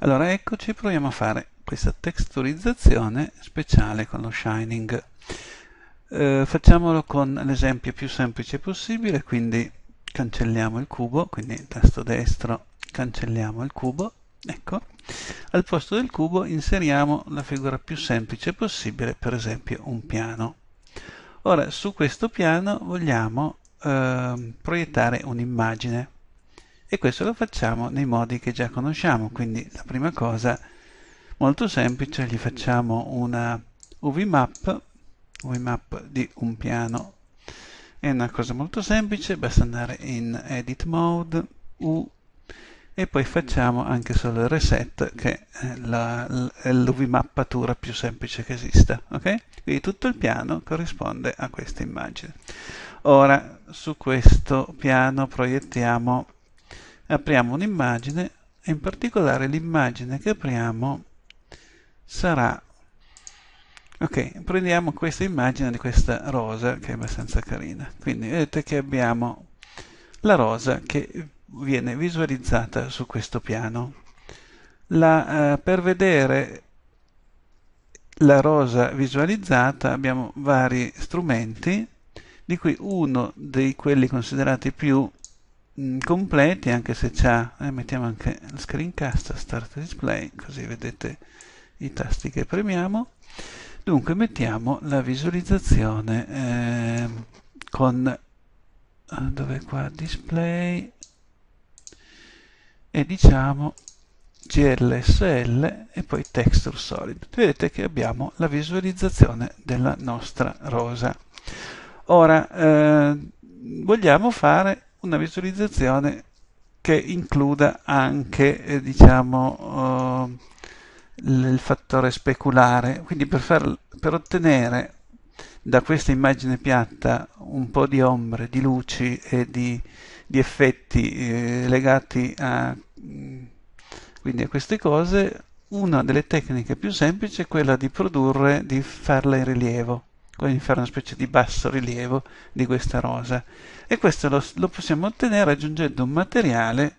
allora eccoci proviamo a fare questa texturizzazione speciale con lo Shining eh, facciamolo con l'esempio più semplice possibile quindi cancelliamo il cubo quindi tasto destro cancelliamo il cubo ecco al posto del cubo inseriamo la figura più semplice possibile per esempio un piano ora su questo piano vogliamo eh, proiettare un'immagine e questo lo facciamo nei modi che già conosciamo, quindi la prima cosa molto semplice, gli facciamo una UV-map, UV-map di un piano, è una cosa molto semplice, basta andare in Edit Mode, U, e poi facciamo anche solo il reset che è l'UV mappatura più semplice che esista ok? quindi tutto il piano corrisponde a questa immagine ora su questo piano proiettiamo apriamo un'immagine e in particolare l'immagine che apriamo sarà ok prendiamo questa immagine di questa rosa che è abbastanza carina quindi vedete che abbiamo la rosa che viene visualizzata su questo piano la, eh, per vedere la rosa visualizzata abbiamo vari strumenti di cui uno dei quelli considerati più Mm, completi anche se c'è eh, mettiamo anche il screencast start display così vedete i tasti che premiamo dunque mettiamo la visualizzazione eh, con ah, dove qua display e diciamo glsl e poi texture solid vedete che abbiamo la visualizzazione della nostra rosa ora eh, vogliamo fare una visualizzazione che includa anche eh, diciamo, eh, il fattore speculare. Quindi per, far, per ottenere da questa immagine piatta un po' di ombre, di luci e di, di effetti eh, legati a, mm, quindi a queste cose, una delle tecniche più semplici è quella di produrre, di farla in rilievo quindi fare una specie di basso rilievo di questa rosa. E questo lo, lo possiamo ottenere aggiungendo un materiale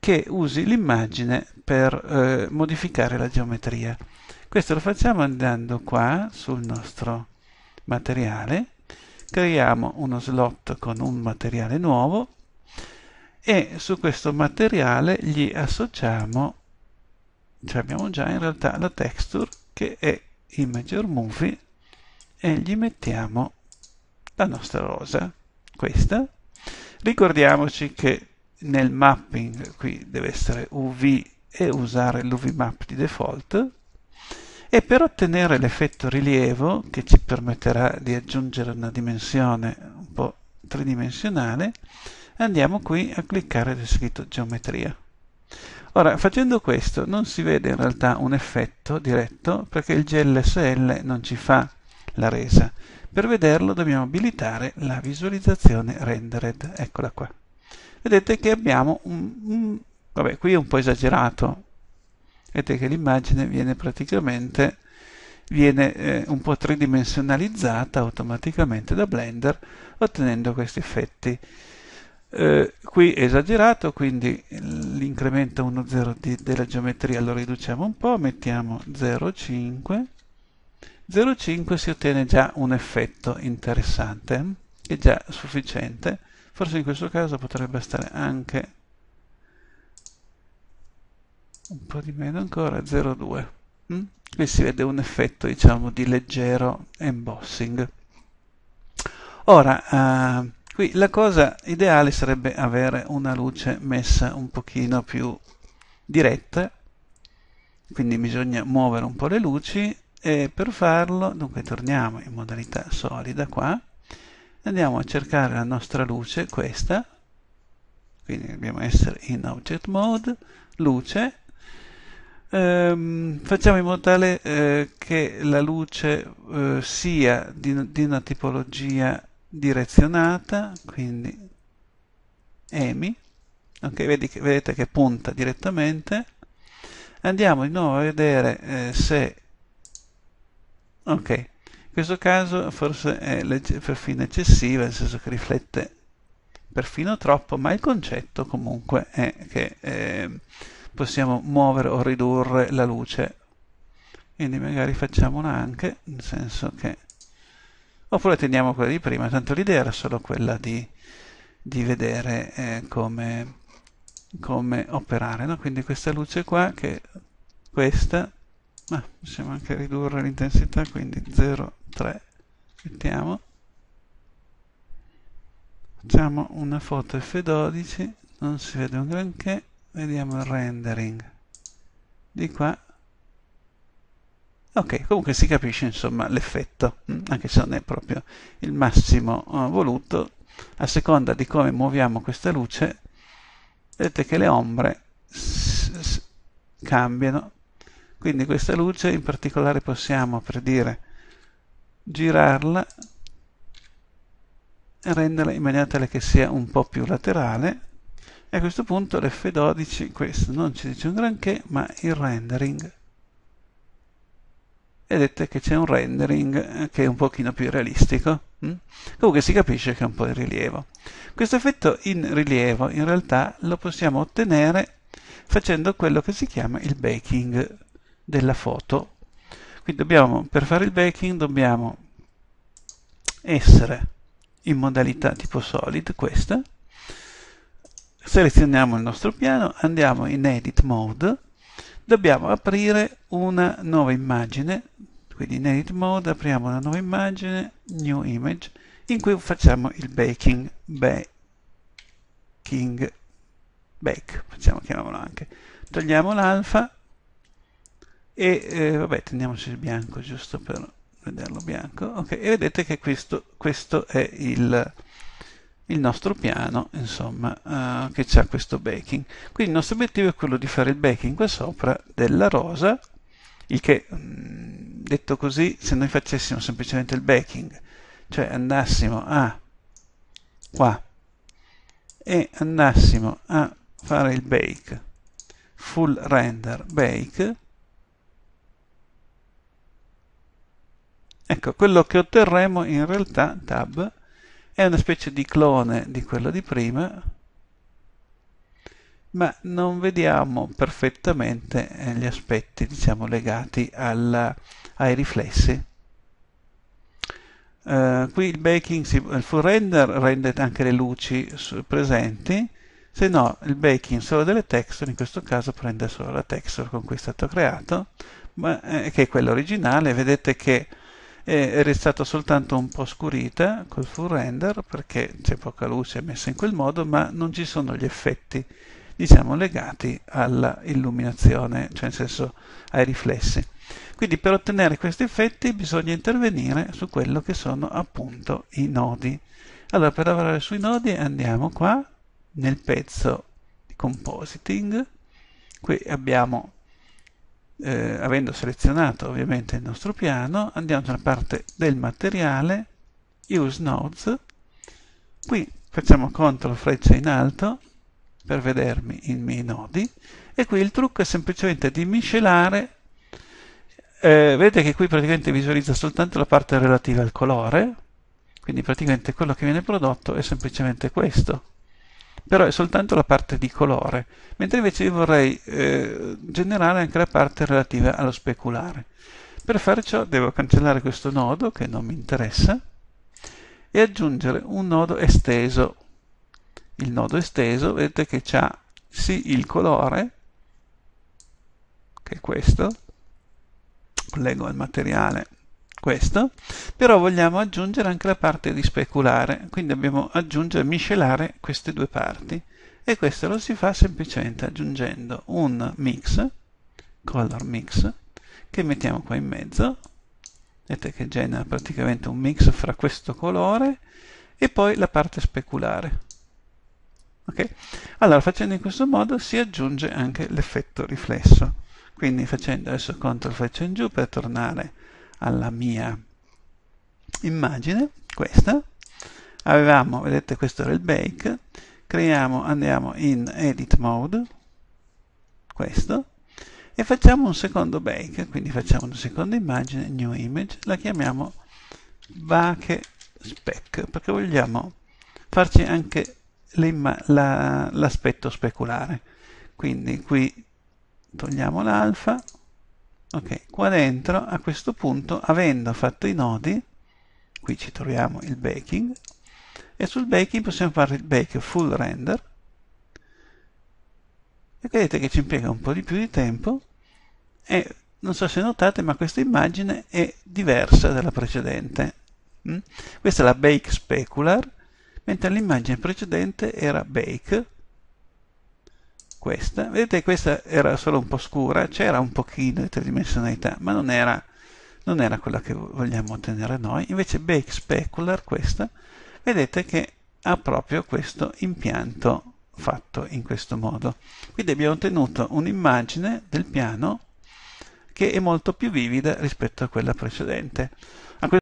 che usi l'immagine per eh, modificare la geometria. Questo lo facciamo andando qua sul nostro materiale, creiamo uno slot con un materiale nuovo e su questo materiale gli associamo, cioè abbiamo già in realtà la texture che è image movie e gli mettiamo la nostra rosa, questa. Ricordiamoci che nel mapping qui deve essere UV e usare l'UV map di default e per ottenere l'effetto rilievo che ci permetterà di aggiungere una dimensione un po' tridimensionale andiamo qui a cliccare sul scritto geometria ora facendo questo non si vede in realtà un effetto diretto perché il GLSL non ci fa la resa. Per vederlo dobbiamo abilitare la visualizzazione rendered, eccola qua. Vedete che abbiamo un, un vabbè, qui è un po' esagerato. Vedete che l'immagine viene praticamente viene eh, un po' tridimensionalizzata automaticamente da Blender ottenendo questi effetti. Eh, qui è esagerato, quindi l'incremento 1,0 della geometria lo riduciamo un po', mettiamo 0,5 0,5 si ottiene già un effetto interessante è già sufficiente forse in questo caso potrebbe stare anche un po' di meno ancora 0,2 mm? qui si vede un effetto diciamo di leggero embossing ora uh, qui la cosa ideale sarebbe avere una luce messa un pochino più diretta quindi bisogna muovere un po' le luci e per farlo, dunque torniamo in modalità solida qua, andiamo a cercare la nostra luce, questa, quindi dobbiamo essere in object mode, luce, ehm, facciamo in modo tale eh, che la luce eh, sia di, di una tipologia direzionata, quindi EMI, ok, vedi che, vedete che punta direttamente, andiamo di nuovo a vedere eh, se Ok, in questo caso forse è perfino eccessiva, nel senso che riflette perfino troppo, ma il concetto comunque è che eh, possiamo muovere o ridurre la luce. Quindi magari facciamola anche, nel senso che... Oppure teniamo quella di prima, tanto l'idea era solo quella di, di vedere eh, come, come, operare. No? Quindi questa luce qua, che questa ma possiamo anche ridurre l'intensità quindi 0,3 mettiamo facciamo una foto f12 non si vede un granché vediamo il rendering di qua ok comunque si capisce insomma l'effetto mm, anche se non è proprio il massimo eh, voluto a seconda di come muoviamo questa luce vedete che le ombre cambiano quindi questa luce in particolare possiamo, per dire, girarla e renderla in maniera tale che sia un po' più laterale e a questo punto l'F12, questo non ci dice un granché, ma il rendering vedete che c'è un rendering che è un pochino più realistico. Mm? Comunque si capisce che è un po' in rilievo. Questo effetto in rilievo in realtà lo possiamo ottenere facendo quello che si chiama il baking della foto quindi dobbiamo per fare il baking dobbiamo essere in modalità tipo solid questa selezioniamo il nostro piano andiamo in edit mode dobbiamo aprire una nuova immagine quindi in edit mode apriamo una nuova immagine new image in cui facciamo il baking baking bake facciamo chiamiamolo anche togliamo l'alfa e eh, vabbè teniamoci bianco giusto per vederlo bianco ok e vedete che questo, questo è il, il nostro piano insomma uh, che ha questo backing quindi il nostro obiettivo è quello di fare il backing qua sopra della rosa il che mh, mm, detto così se noi facessimo semplicemente il backing cioè andassimo a qua e andassimo a fare il bake full render bake Ecco, quello che otterremo in realtà, tab, è una specie di clone di quello di prima, ma non vediamo perfettamente eh, gli aspetti, diciamo, legati alla, ai riflessi. Uh, qui il baking, si, il full render rende anche le luci presenti, se no il baking solo delle texture, in questo caso prende solo la texture con cui è stato creato, ma, eh, che è quella originale, vedete che è restata soltanto un po' scurita col full render perché c'è poca luce messa in quel modo ma non ci sono gli effetti diciamo legati all'illuminazione cioè nel senso ai riflessi quindi per ottenere questi effetti bisogna intervenire su quello che sono appunto i nodi allora per lavorare sui nodi andiamo qua nel pezzo di compositing qui abbiamo eh, avendo selezionato ovviamente il nostro piano, andiamo nella parte del materiale, Use Nodes, qui facciamo CTRL freccia in alto per vedermi i miei nodi e qui il trucco è semplicemente di miscelare eh, vedete che qui praticamente visualizza soltanto la parte relativa al colore quindi praticamente quello che viene prodotto è semplicemente questo però è soltanto la parte di colore, mentre invece io vorrei eh, generare anche la parte relativa allo speculare. Per fare ciò devo cancellare questo nodo che non mi interessa e aggiungere un nodo esteso. Il nodo esteso vedete che ha sì il colore, che è questo, collego al materiale questo, però vogliamo aggiungere anche la parte di speculare, quindi dobbiamo aggiungere, miscelare queste due parti e questo lo si fa semplicemente aggiungendo un mix, color mix, che mettiamo qua in mezzo, vedete che genera praticamente un mix fra questo colore e poi la parte speculare. Okay? Allora facendo in questo modo si aggiunge anche l'effetto riflesso. Quindi facendo adesso CTRL faccio in giù per tornare alla mia immagine, questa. Avevamo, vedete questo era il bake, creiamo, andiamo in edit mode, questo, e facciamo un secondo bake, quindi facciamo una seconda immagine, new image, la chiamiamo bache spec, perché vogliamo farci anche l'aspetto la, speculare. Quindi qui togliamo l'alfa, ok qua dentro a questo punto avendo fatto i nodi qui ci troviamo il baking e sul baking possiamo fare il bake full render e vedete che ci impiega un po' di più di tempo e non so se notate ma questa immagine è diversa dalla precedente mm? questa è la bake specular mentre l'immagine precedente era bake questa. Vedete questa era solo un po' scura, c'era un pochino di tridimensionalità, ma non era, non era quella che vogliamo ottenere noi. Invece Bake Specular, questa, vedete che ha proprio questo impianto fatto in questo modo. Quindi abbiamo ottenuto un'immagine del piano che è molto più vivida rispetto a quella precedente. A